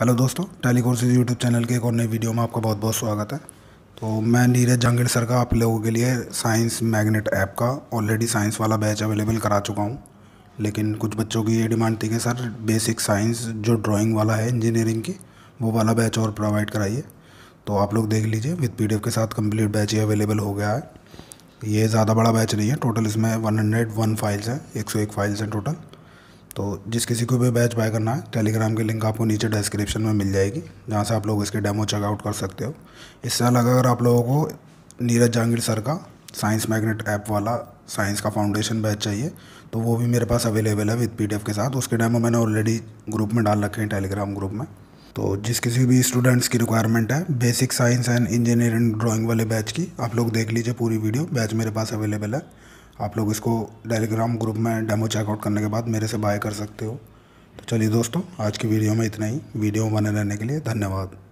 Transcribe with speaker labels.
Speaker 1: hello दोस्तों tally courses YouTube channel के एक और नई वीडियो में आपका बहुत बहुत स्वागत है तो मैं नीरज जांगिड़ सर का आप लोगों के लिए साइंस मैग्नेट ऐप का ऑलरेडी साइंस वाला बैच अवेलेबल करा चुका हूँ लेकिन कुछ बच्चों की ये डिमांड थी कि सर बेसिक साइंस जो ड्राइंग वाला है इंजीनियरिंग की वो वाला बैच और प्रोवाइड कराइए तो आप लोग देख लीजिए विथ पी के साथ कम्प्लीट बैच ये अवेलेबल हो गया है ये ज़्यादा बड़ा बैच नहीं है टोटल इसमें वन हंड्रेड वन फाइल्स हैं एक सौ एक फाइल्स हैं टोटल तो जिस किसी को भी बैच बाय करना है टेलीग्राम की लिंक आपको नीचे डिस्क्रिप्शन में मिल जाएगी जहाँ से आप लोग इसके डेमो चेकआउट कर सकते हो इससे अलग अगर आप लोगों को नीरज जहांगीर सर का साइंस मैग्नेट ऐप वाला साइंस का फाउंडेशन बैच चाहिए तो वो भी मेरे पास अवेलेबल है विद पी के साथ उसके डेमो मैंने ऑलरेडी ग्रुप में डाल रखे हैं टेलीग्राम ग्रुप में तो जिस किसी भी स्टूडेंट्स की रिक्वायरमेंट है basic science and engineering drawing वाले बैच की आप लोग देख लीजिए पूरी वीडियो बैच मेरे पास अवेलेबल है आप लोग इसको टेलीग्राम ग्रुप में डेमो चेकआउट करने के बाद मेरे से बाय कर सकते हो तो चलिए दोस्तों आज की वीडियो में इतना ही वीडियो बने रहने के लिए धन्यवाद